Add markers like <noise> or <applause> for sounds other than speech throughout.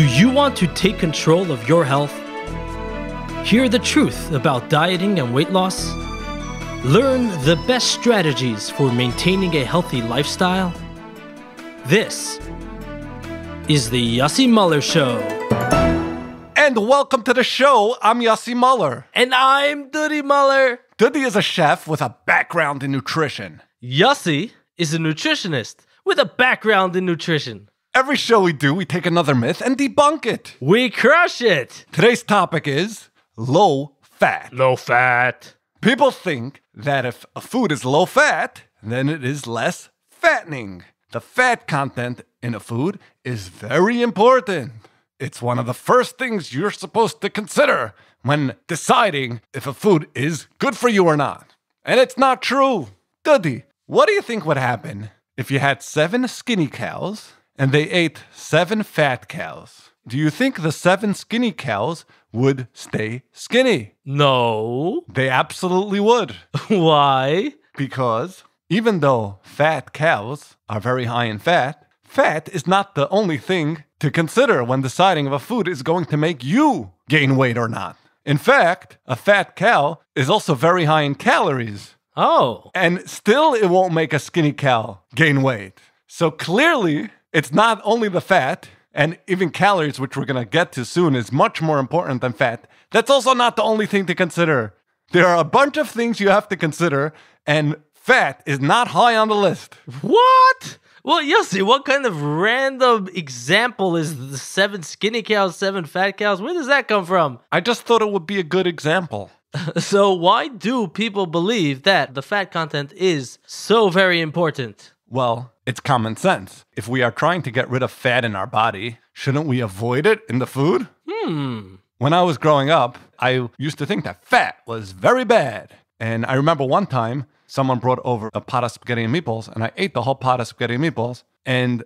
Do you want to take control of your health? Hear the truth about dieting and weight loss? Learn the best strategies for maintaining a healthy lifestyle? This is the Yossi Muller Show. And welcome to the show. I'm Yossi Muller. And I'm Dudi Muller. Dudi is a chef with a background in nutrition. Yossi is a nutritionist with a background in nutrition. Every show we do, we take another myth and debunk it. We crush it. Today's topic is low fat. Low fat. People think that if a food is low fat, then it is less fattening. The fat content in a food is very important. It's one of the first things you're supposed to consider when deciding if a food is good for you or not. And it's not true. Duddy, what do you think would happen if you had seven skinny cows and they ate seven fat cows. Do you think the seven skinny cows would stay skinny? No. They absolutely would. <laughs> Why? Because even though fat cows are very high in fat, fat is not the only thing to consider when deciding if a food is going to make you gain weight or not. In fact, a fat cow is also very high in calories. Oh. And still, it won't make a skinny cow gain weight. So clearly, it's not only the fat and even calories, which we're going to get to soon, is much more important than fat. That's also not the only thing to consider. There are a bunch of things you have to consider, and fat is not high on the list. What? Well, Yossi, what kind of random example is the seven skinny cows, seven fat cows? Where does that come from? I just thought it would be a good example. <laughs> so, why do people believe that the fat content is so very important? Well, it's common sense. If we are trying to get rid of fat in our body, shouldn't we avoid it in the food? Hmm. When I was growing up, I used to think that fat was very bad. And I remember one time someone brought over a pot of spaghetti and meatballs, and I ate the whole pot of spaghetti and meatballs. And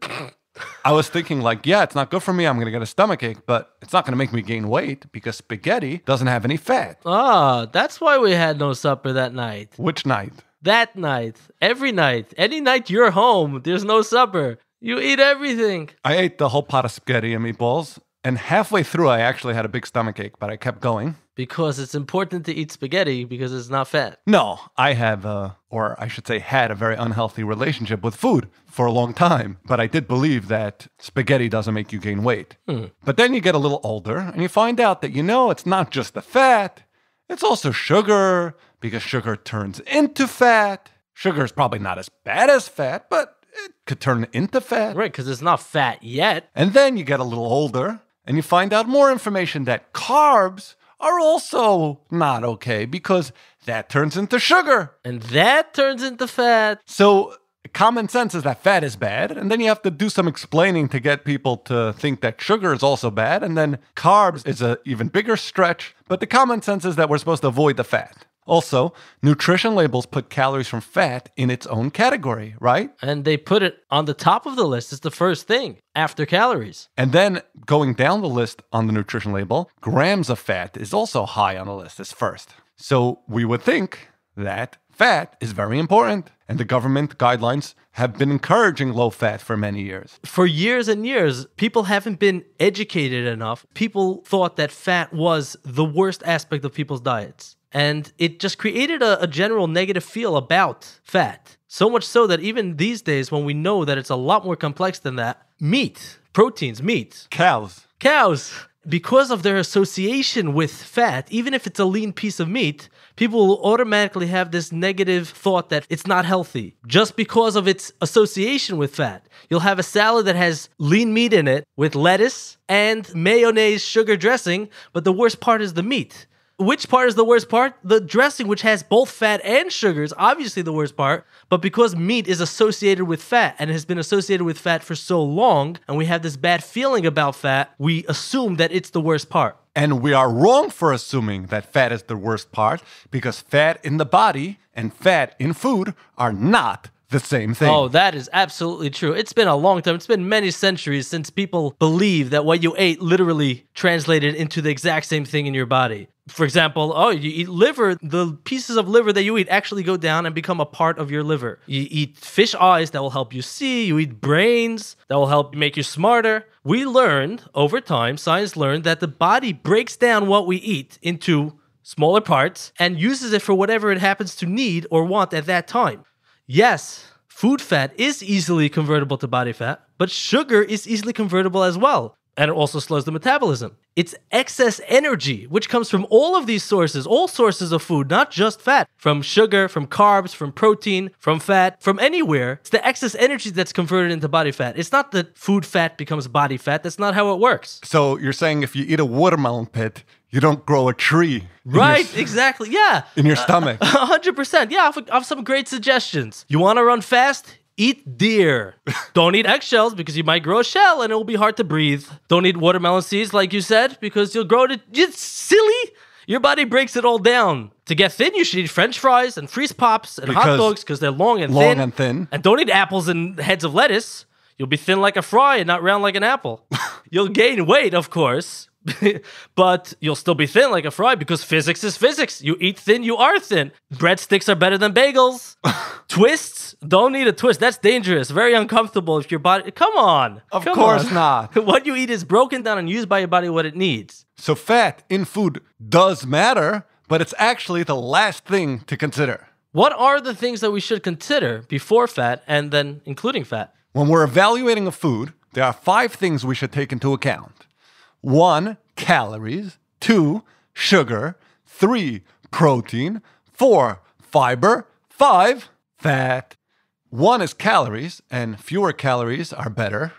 I was thinking, like, yeah, it's not good for me. I'm going to get a stomach ache, but it's not going to make me gain weight because spaghetti doesn't have any fat. Ah, that's why we had no supper that night. Which night? that night, every night, any night you're home, there's no supper. You eat everything. I ate the whole pot of spaghetti and meatballs, and halfway through, I actually had a big stomach ache, but I kept going. Because it's important to eat spaghetti because it's not fat. No, I have, uh, or I should say, had a very unhealthy relationship with food for a long time. But I did believe that spaghetti doesn't make you gain weight. Hmm. But then you get a little older and you find out that, you know, it's not just the fat, it's also sugar, because sugar turns into fat. Sugar is probably not as bad as fat, but it could turn into fat. Right, because it's not fat yet. And then you get a little older and you find out more information that carbs are also not okay because that turns into sugar. And that turns into fat. So common sense is that fat is bad, and then you have to do some explaining to get people to think that sugar is also bad, and then carbs is an even bigger stretch. But the common sense is that we're supposed to avoid the fat. Also, nutrition labels put calories from fat in its own category, right? And they put it on the top of the list. It's the first thing after calories. And then going down the list on the nutrition label, grams of fat is also high on the list as first. So we would think that fat is very important. And the government guidelines have been encouraging low fat for many years. For years and years, people haven't been educated enough. People thought that fat was the worst aspect of people's diets. And it just created a, a general negative feel about fat. So much so that even these days, when we know that it's a lot more complex than that, meat, proteins, meat, cows, cows, because of their association with fat, even if it's a lean piece of meat, people will automatically have this negative thought that it's not healthy just because of its association with fat. You'll have a salad that has lean meat in it with lettuce and mayonnaise sugar dressing, but the worst part is the meat. Which part is the worst part? The dressing, which has both fat and sugars, obviously the worst part. But because meat is associated with fat and has been associated with fat for so long, and we have this bad feeling about fat, we assume that it's the worst part. And we are wrong for assuming that fat is the worst part because fat in the body and fat in food are not the same thing. Oh, that is absolutely true. It's been a long time. It's been many centuries since people believe that what you ate literally translated into the exact same thing in your body. For example, oh, you eat liver, the pieces of liver that you eat actually go down and become a part of your liver. You eat fish eyes that will help you see, you eat brains that will help make you smarter. We learned over time, science learned that the body breaks down what we eat into smaller parts and uses it for whatever it happens to need or want at that time. Yes, food fat is easily convertible to body fat, but sugar is easily convertible as well. And it also slows the metabolism. It's excess energy, which comes from all of these sources, all sources of food, not just fat, from sugar, from carbs, from protein, from fat, from anywhere. It's the excess energy that's converted into body fat. It's not that food fat becomes body fat. That's not how it works. So you're saying if you eat a watermelon pit, you don't grow a tree. Right, your, exactly. Yeah. In your stomach. Uh, <laughs> 100%. Yeah, I have, some great suggestions. You want to run fast? Eat deer. <laughs> Don't eat eggshells because you might grow a shell and it will be hard to breathe. Don't eat watermelon seeds, like you said, because you'll grow to. It's silly. Your body breaks it all down. To get thin, you should eat French fries and freeze pops and because hot dogs because they're long and long thin. Long and thin. And don't eat apples and heads of lettuce. You'll be thin like a fry and not round like an apple. <laughs> You'll gain weight, of course, <laughs> but you'll still be thin like a fry because physics is physics. You eat thin, you are thin. Breadsticks are better than bagels. <laughs> Twists don't need a twist. That's dangerous. Very uncomfortable if your body. Come on. Of Come course on. not. <laughs> what you eat is broken down and used by your body what it needs. So fat in food does matter, but it's actually the last thing to consider. What are the things that we should consider before fat and then including fat? When we're evaluating a food, there are five things we should take into account one, calories, two, sugar, three, protein, four, fiber, five, fat. One is calories, and fewer calories are better.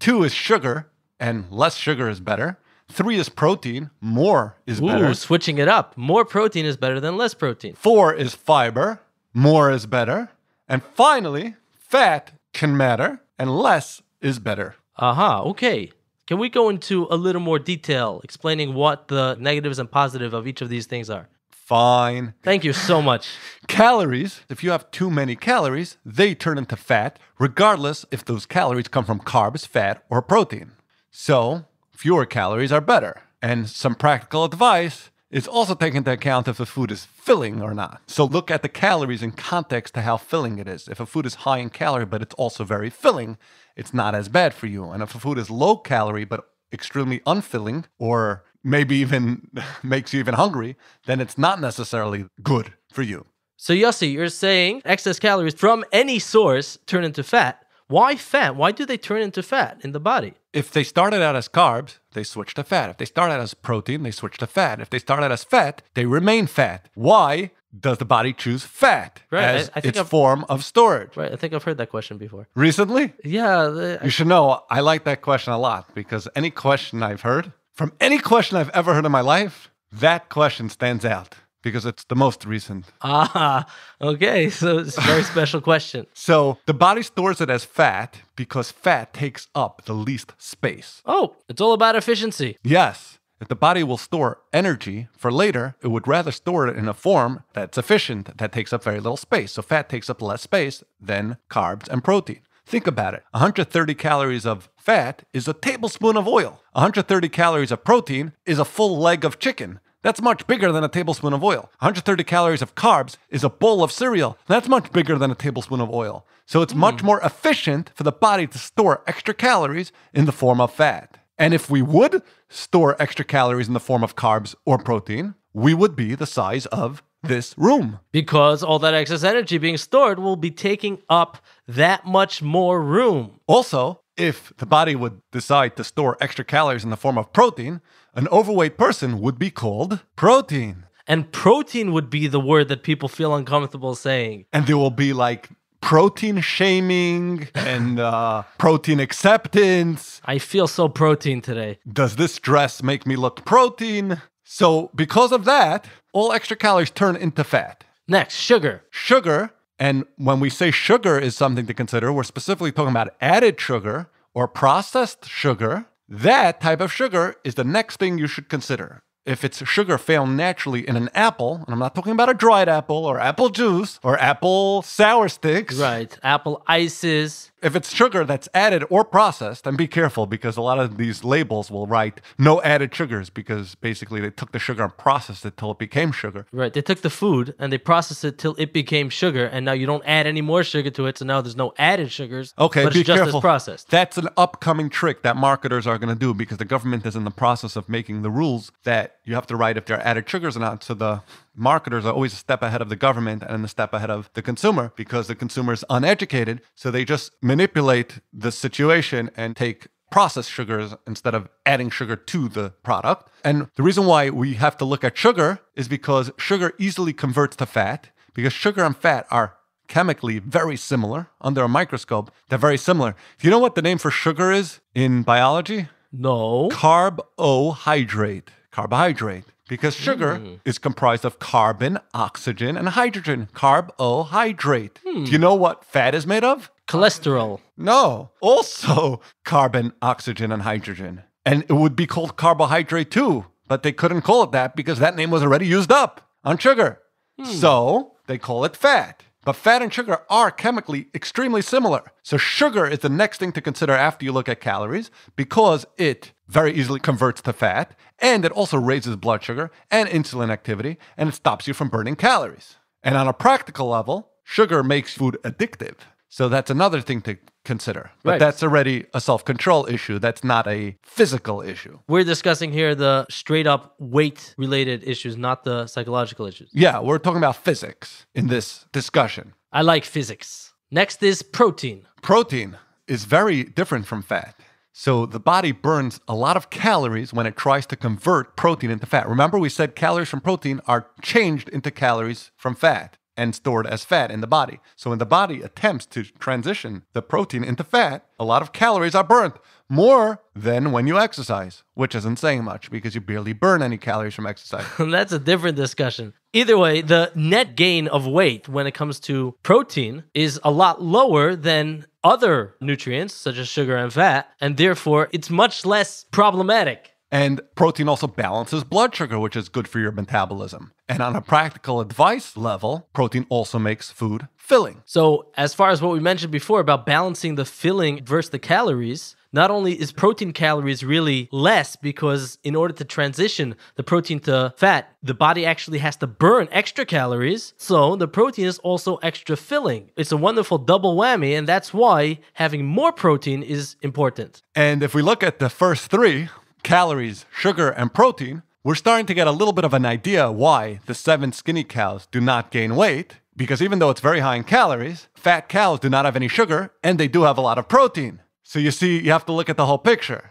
Two is sugar, and less sugar is better. Three is protein, more is Ooh, better. switching it up. More protein is better than less protein. Four is fiber, more is better. And finally, fat can matter, and less is better. Aha, uh-huh, okay. Can we go into a little more detail explaining what the negatives and positives of each of these things are? Fine. Thank you so much. <laughs> calories, if you have too many calories, they turn into fat, regardless if those calories come from carbs, fat, or protein. So, fewer calories are better. And some practical advice it's also taken into account if the food is filling or not. So look at the calories in context to how filling it is. If a food is high in calorie but it's also very filling, it's not as bad for you. And if a food is low calorie but extremely unfilling or maybe even <laughs> makes you even hungry, then it's not necessarily good for you. So Yossi, you're saying excess calories from any source turn into fat. Why fat? Why do they turn into fat in the body? If they started out as carbs, they switch to fat. If they start out as protein, they switch to fat. If they start out as fat, they remain fat. Why does the body choose fat right. as I, I its I've, form of storage? Right. I think I've heard that question before. Recently? Yeah. The, you should know I like that question a lot because any question I've heard, from any question I've ever heard in my life, that question stands out because it's the most recent. Ah, okay. So it's a very <laughs> special question. So the body stores it as fat because fat takes up the least space. Oh, it's all about efficiency. Yes. If the body will store energy for later, it would rather store it in a form that's efficient, that takes up very little space. So fat takes up less space than carbs and protein. Think about it 130 calories of fat is a tablespoon of oil, 130 calories of protein is a full leg of chicken. That's much bigger than a tablespoon of oil. 130 calories of carbs is a bowl of cereal. That's much bigger than a tablespoon of oil. So it's mm. much hmm. more efficient for the body to store extra calories in the form of fat. And if we would store extra calories in the form of carbs or protein, we would be the size of this room. Because all that excess energy being stored will be taking up that much more room. Also, if the body would decide to store extra calories in the form of protein, an overweight person would be called protein. And protein would be the word that people feel uncomfortable saying. And there will be like protein shaming and uh, protein acceptance. I feel so protein today. Does this dress make me look protein? So, because of that, all extra calories turn into fat. Next, sugar. Sugar. And when we say sugar is something to consider, we're specifically talking about added sugar or processed sugar. That type of sugar is the next thing you should consider if it's sugar found naturally in an apple, and I'm not talking about a dried apple or apple juice or apple sour sticks. Right. Apple ices. If it's sugar that's added or processed, then be careful because a lot of these labels will write no added sugars because basically they took the sugar and processed it till it became sugar. Right. They took the food and they processed it till it became sugar, and now you don't add any more sugar to it, so now there's no added sugars. Okay, but be it's just careful. as processed. That's an upcoming trick that marketers are going to do because the government is in the process of making the rules that you have to write if there are added sugars or not. So the marketers are always a step ahead of the government and a step ahead of the consumer because the consumer is uneducated. So they just manipulate the situation and take processed sugars instead of adding sugar to the product. And the reason why we have to look at sugar is because sugar easily converts to fat because sugar and fat are chemically very similar under a microscope. They're very similar. Do you know what the name for sugar is in biology? No. Carbohydrate carbohydrate because sugar mm. is comprised of carbon, oxygen, and hydrogen. Carbohydrate. Hmm. Do you know what fat is made of? Cholesterol. No, also carbon, oxygen, and hydrogen. And it would be called carbohydrate too, but they couldn't call it that because that name was already used up on sugar. Hmm. So they call it fat. But fat and sugar are chemically extremely similar. So, sugar is the next thing to consider after you look at calories because it very easily converts to fat, and it also raises blood sugar and insulin activity, and it stops you from burning calories. And on a practical level, sugar makes food addictive. So that's another thing to consider. But right. that's already a self control issue. That's not a physical issue. We're discussing here the straight up weight related issues, not the psychological issues. Yeah, we're talking about physics in this discussion. I like physics. Next is protein. Protein is very different from fat. So the body burns a lot of calories when it tries to convert protein into fat. Remember, we said calories from protein are changed into calories from fat and stored as fat in the body. So when the body attempts to transition the protein into fat, a lot of calories are burned, more than when you exercise, which isn't saying much because you barely burn any calories from exercise. <laughs> That's a different discussion. Either way, the net gain of weight when it comes to protein is a lot lower than other nutrients such as sugar and fat, and therefore it's much less problematic. And protein also balances blood sugar, which is good for your metabolism. And on a practical advice level, protein also makes food filling. So, as far as what we mentioned before about balancing the filling versus the calories, not only is protein calories really less because in order to transition the protein to fat, the body actually has to burn extra calories. So the protein is also extra filling. It's a wonderful double whammy, and that's why having more protein is important. And if we look at the first three calories, sugar, and protein, we're starting to get a little bit of an idea why the seven skinny cows do not gain weight. Because even though it's very high in calories, fat cows do not have any sugar and they do have a lot of protein. So you see, you have to look at the whole picture.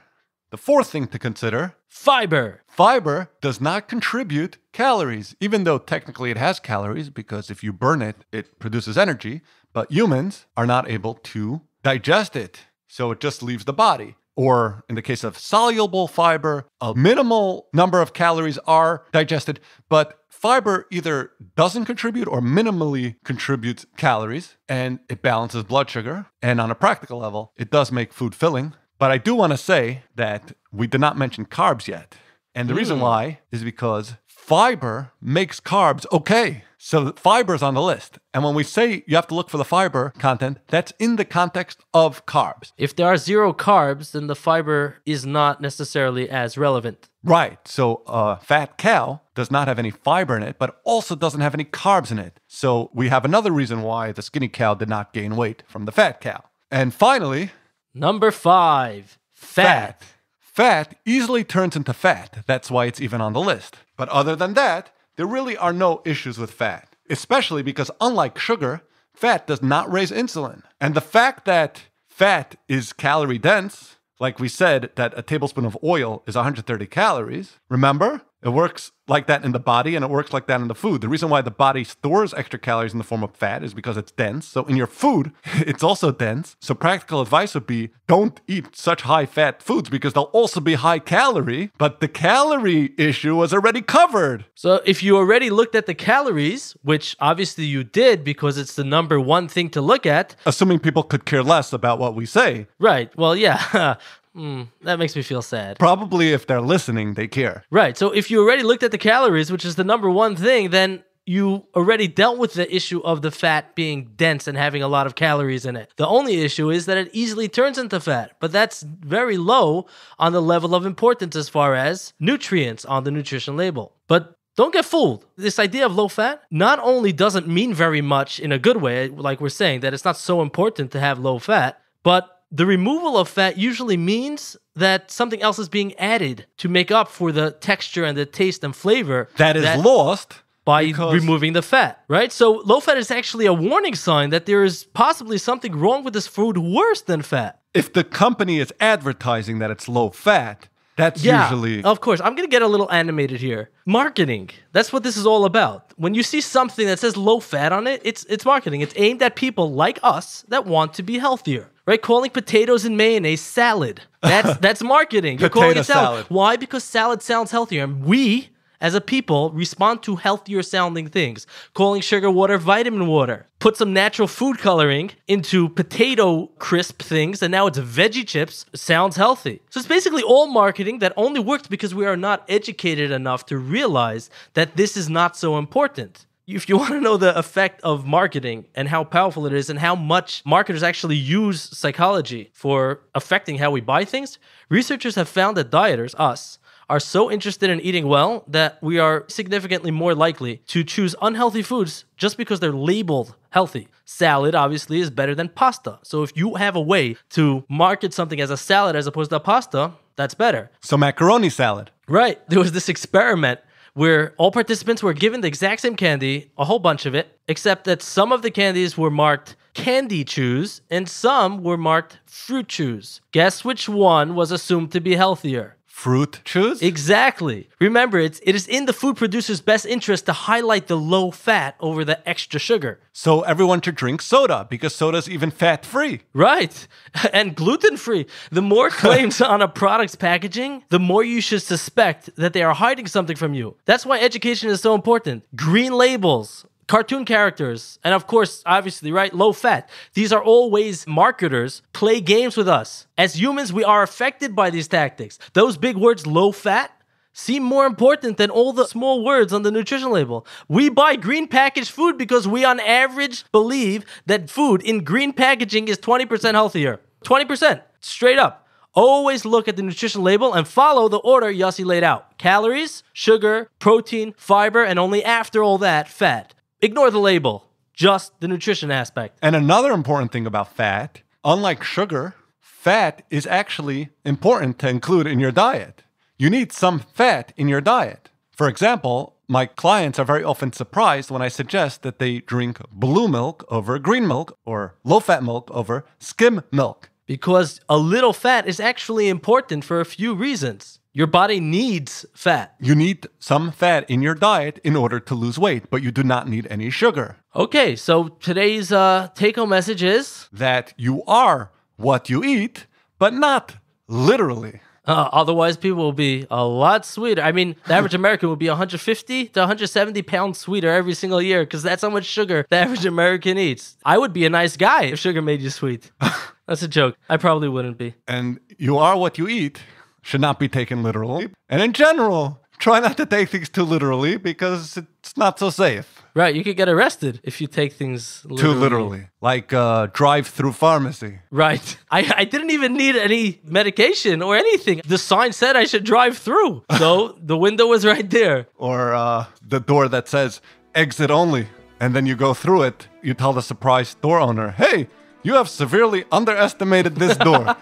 The fourth thing to consider fiber. Fiber does not contribute calories, even though technically it has calories because if you burn it, it produces energy, but humans are not able to digest it. So it just leaves the body or in the case of soluble fiber, a minimal number of calories are digested, but fiber either doesn't contribute or minimally contributes calories and it balances blood sugar. And on a practical level, it does make food filling. But I do want to say that we did not mention carbs yet. And the mm. reason hmm. why is because fiber makes carbs okay. So fiber is on the list. And when we say you have to look for the fiber content, that's in the context of carbs. If there are zero carbs, then the fiber is not necessarily as relevant. Right. So a fat cow does not have any fiber in it, but also doesn't have any carbs in it. So we have another reason why the skinny cow did not gain weight from the fat cow. And finally, number five, fat. fat. Fat easily turns into fat, that's why it's even on the list. But other than that, there really are no issues with fat, especially because unlike sugar, fat does not raise insulin. And the fact that fat is calorie dense, like we said that a tablespoon of oil is 130 calories, remember? It works like that in the body and it works like that in the food. The reason why the body stores extra calories in the form of fat is because it's dense. So in your food, <laughs> it's also dense. So practical advice would be don't eat such high fat foods because they'll also be high calorie, but the calorie issue was already covered. So if you already looked at the calories, which obviously you did because it's the number one thing to look at, assuming people could care less about what we say. Right. Well, yeah. <laughs> Mm, that makes me feel sad. Probably if they're listening, they care. Right. So if you already looked at the calories, which is the number one thing, then you already dealt with the issue of the fat being dense and having a lot of calories in it. The only issue is that it easily turns into fat, but that's very low on the level of importance as far as nutrients on the nutrition label. But don't get fooled. This idea of low fat not only doesn't mean very much in a good way, like we're saying, that it's not so important to have low fat, but the removal of fat usually means that something else is being added to make up for the texture and the taste and flavor that is that lost by because... removing the fat, right? So low fat is actually a warning sign that there is possibly something wrong with this food worse than fat. If the company is advertising that it's low fat, that's yeah, usually. Of course. I'm going to get a little animated here. Marketing. That's what this is all about. When you see something that says low fat on it, it's it's marketing. It's aimed at people like us that want to be healthier right? Calling potatoes and mayonnaise salad. That's <laughs> that's marketing. You're calling it salad. salad. Why? Because salad sounds healthier. And we as a people respond to healthier sounding things. Calling sugar water vitamin water. Put some natural food coloring into potato crisp things and now it's veggie chips. Sounds healthy. So it's basically all marketing that only works because we are not educated enough to realize that this is not so important if you <laughs> want to know the effect of marketing and how powerful it is and how much marketers actually use psychology for affecting how we buy things, researchers have found that dieters, us, are so interested in eating well that we are significantly more likely to choose unhealthy foods just because they're labeled healthy. Salad obviously is better than pasta. So if you have a way to market something as a salad as opposed to a pasta, that's better. So macaroni salad. Right. There was this experiment where all participants were given the exact same candy, a whole bunch of it, except that some of the candies were marked candy chews and some were marked fruit chews. Guess which one was assumed to be healthier? fruit juice? Exactly. Remember, it's, it is in the food producer's best interest to highlight the low fat over the extra sugar. So everyone should drink soda because soda's even fat free. Right. <laughs> And gluten free. The more <laughs> claims on a product's packaging, the more you should suspect that they are hiding something from you. That's why education is so important. Green labels cartoon characters, and of course, obviously, right, low fat. These are always marketers play games with us. As humans, we are affected by these tactics. Those big words, low fat, seem more important than all the small words on the nutrition label. We buy green packaged food because we, on average, believe that food in green packaging is 20% healthier. 20%, straight up. Always look at the nutrition label and follow the order Yossi laid out calories, sugar, protein, fiber, and only after all that, fat. Ignore the label, just the nutrition aspect. And another important thing about fat, unlike sugar, fat is actually important to include in your diet. You need some fat in your diet. For example, my clients are very often surprised when I suggest that they drink blue milk over green milk or low fat milk over skim milk. Because a little fat is actually important for a few reasons. Your body needs fat. You need some fat in your diet in order to lose weight, but you do not need any sugar. Okay, so today's uh, take home message is that you are what you eat, but not literally. Uh, otherwise, people will be a lot sweeter. I mean, the average <laughs> American will be 150 to 170 pounds sweeter every single year because that's how much sugar the average American eats. I would be a nice guy if sugar made you sweet. <laughs> that's a joke. I probably wouldn't be. And you are what you eat should not be taken literally. And in general, try not to take things too literally because it's not so safe. Right, you could get arrested if you take things literally. too literally, like uh, drive-through pharmacy. Right, <laughs> I, I didn't even need any medication or anything. The sign said I should drive through, <laughs> so the window was right there. Or uh, the door that says exit only, and then you go through it. You tell the surprised door owner, "Hey, you have severely underestimated this door. <laughs>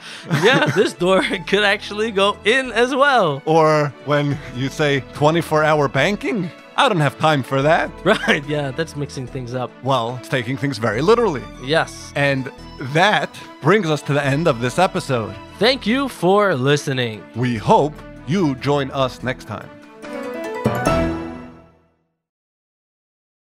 yeah, this door <laughs> could actually go in as well. Or when you say 24 hour banking, I don't have time for that. <laughs> Right, yeah, that's mixing things up. Well, it's taking things very literally. Yes. And that brings us to the end of this episode. Thank you for listening. We hope you join us next time.